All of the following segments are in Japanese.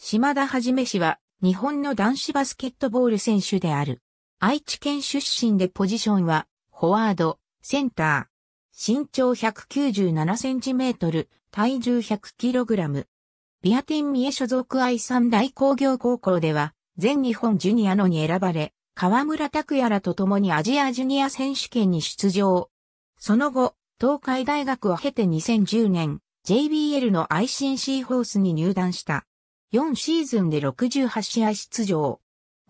島田はじめ氏は、日本の男子バスケットボール選手である。愛知県出身でポジションは、フォワード、センター。身長197センチメートル、体重100キログラム。ビアティン三重所属愛三大工業高校では、全日本ジュニアのに選ばれ、河村拓也らと共にアジアジュニア選手権に出場。その後、東海大学を経て2010年、JBL の ICC ホースに入団した。4シーズンで68試合出場。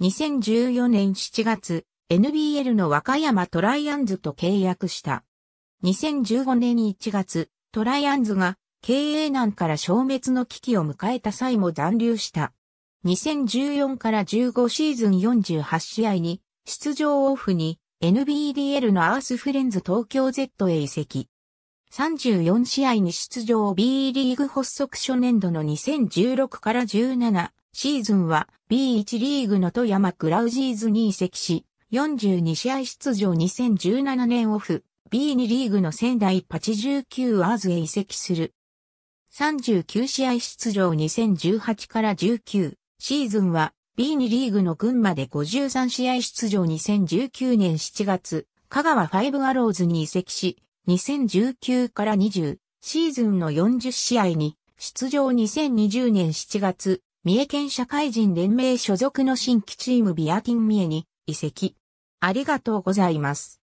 2014年7月、NBL の和歌山トライアンズと契約した。2015年1月、トライアンズが経営難から消滅の危機を迎えた際も残留した。2014から15シーズン48試合に出場オフに NBDL のアースフレンズ東京 Z へ移籍。34試合に出場 B リーグ発足初年度の2016から17シーズンは B1 リーグの富山クラウジーズに移籍し、42試合出場2017年オフ、B2 リーグの仙台パチ19アーズへ移籍する。39試合出場2018から19シーズンは B2 リーグの群馬で53試合出場2019年7月、香川ファイブアローズに移籍し、2019から20シーズンの40試合に出場2020年7月、三重県社会人連盟所属の新規チームビアティン三重に移籍。ありがとうございます。